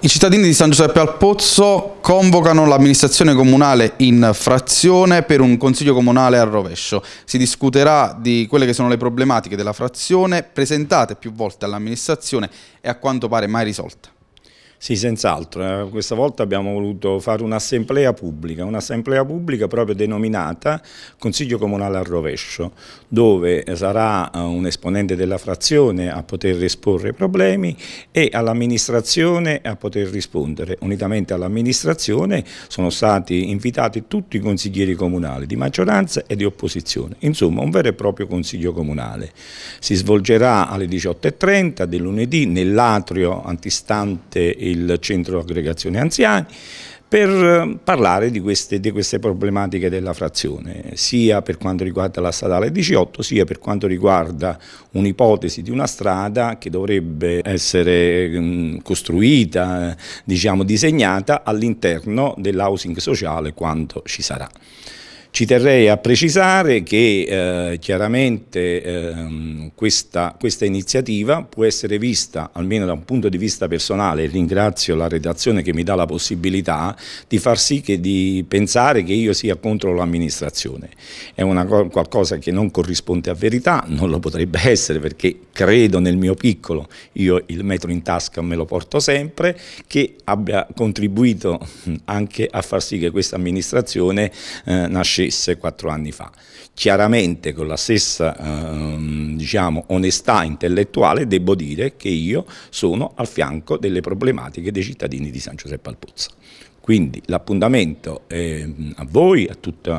I cittadini di San Giuseppe al Pozzo convocano l'amministrazione comunale in frazione per un consiglio comunale al rovescio. Si discuterà di quelle che sono le problematiche della frazione presentate più volte all'amministrazione e a quanto pare mai risolte. Sì, senz'altro. Eh. Questa volta abbiamo voluto fare un'assemblea pubblica, un'assemblea pubblica proprio denominata Consiglio Comunale al Rovescio, dove sarà eh, un esponente della frazione a poter esporre i problemi e all'amministrazione a poter rispondere. Unitamente all'amministrazione sono stati invitati tutti i consiglieri comunali di maggioranza e di opposizione. Insomma, un vero e proprio Consiglio Comunale. Si svolgerà alle 18.30 del lunedì nell'atrio antistante il il centro aggregazione anziani, per eh, parlare di queste, di queste, problematiche della frazione, sia per quanto riguarda la statale 18, sia per quanto riguarda un'ipotesi di una strada che dovrebbe essere mm, costruita, eh, diciamo disegnata all'interno dell'housing sociale quando ci sarà. Ci terrei a precisare che eh, chiaramente eh, questa, questa, iniziativa può essere vista, almeno da un punto di vista personale, ringrazio la redazione che mi dà la possibilità di far sì che di pensare che io sia contro l'amministrazione. È una qualcosa che non corrisponde a verità, non lo potrebbe essere perché credo nel mio piccolo, io il metro in tasca me lo porto sempre, che abbia contribuito anche a far sì che questa amministrazione eh, nascesse successe quattro anni fa. Chiaramente con la stessa ehm, diciamo, onestà intellettuale devo dire che io sono al fianco delle problematiche dei cittadini di San Giuseppe Alpuzza. Quindi l'appuntamento è mm, a voi, a tutte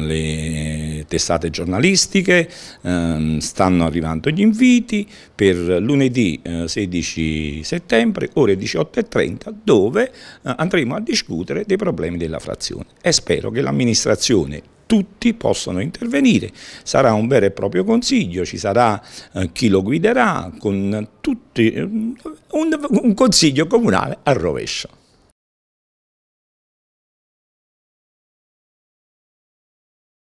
le testate giornalistiche, ehm, stanno arrivando gli inviti per lunedì 16 eh, settembre ore 18.30 dove eh, andremo a discutere dei problemi della frazione e spero che l'amministrazione tutti possono intervenire, sarà un vero e proprio consiglio, ci sarà eh, chi lo guiderà, con tutti, mm, un, un consiglio comunale al rovescio.